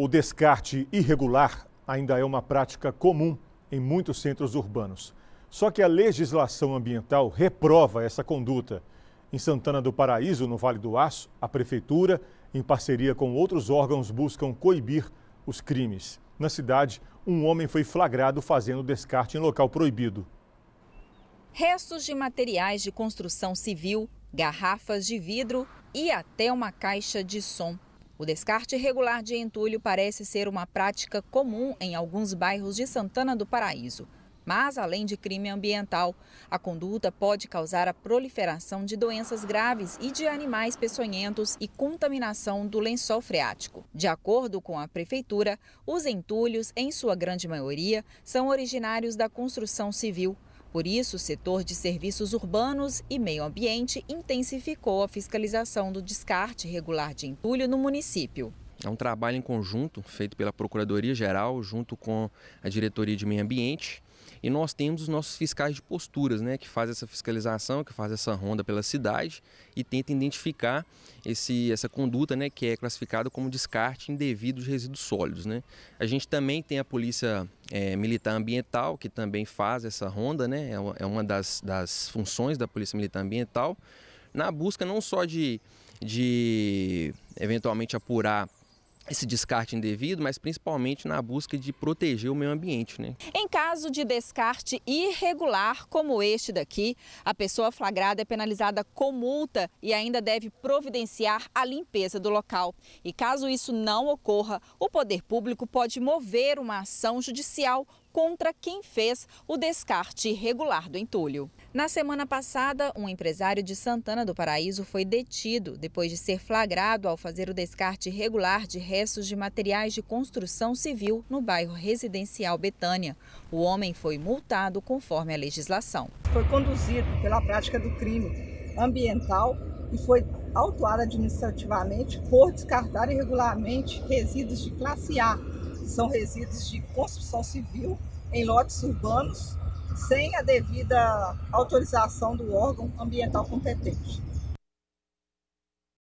O descarte irregular ainda é uma prática comum em muitos centros urbanos. Só que a legislação ambiental reprova essa conduta. Em Santana do Paraíso, no Vale do Aço, a prefeitura, em parceria com outros órgãos, buscam coibir os crimes. Na cidade, um homem foi flagrado fazendo descarte em local proibido. Restos de materiais de construção civil, garrafas de vidro e até uma caixa de som o descarte regular de entulho parece ser uma prática comum em alguns bairros de Santana do Paraíso. Mas, além de crime ambiental, a conduta pode causar a proliferação de doenças graves e de animais peçonhentos e contaminação do lençol freático. De acordo com a prefeitura, os entulhos, em sua grande maioria, são originários da construção civil. Por isso, o setor de serviços urbanos e meio ambiente intensificou a fiscalização do descarte regular de entulho no município. É um trabalho em conjunto feito pela Procuradoria Geral junto com a Diretoria de Meio Ambiente. E nós temos os nossos fiscais de posturas, né, que faz essa fiscalização, que faz essa ronda pela cidade e tenta identificar esse, essa conduta, né, que é classificada como descarte indevido de resíduos sólidos, né. A gente também tem a polícia é, militar ambiental, que também faz essa ronda, né? É, é uma das, das funções da Polícia Militar Ambiental, na busca não só de, de eventualmente apurar esse descarte indevido, mas principalmente na busca de proteger o meio ambiente. Né? Em caso de descarte irregular, como este daqui, a pessoa flagrada é penalizada com multa e ainda deve providenciar a limpeza do local. E caso isso não ocorra, o poder público pode mover uma ação judicial contra quem fez o descarte irregular do entulho. Na semana passada, um empresário de Santana do Paraíso foi detido depois de ser flagrado ao fazer o descarte irregular de restos de materiais de construção civil no bairro residencial Betânia. O homem foi multado conforme a legislação. Foi conduzido pela prática do crime ambiental e foi autuado administrativamente por descartar irregularmente resíduos de classe A são resíduos de construção civil em lotes urbanos sem a devida autorização do órgão ambiental competente.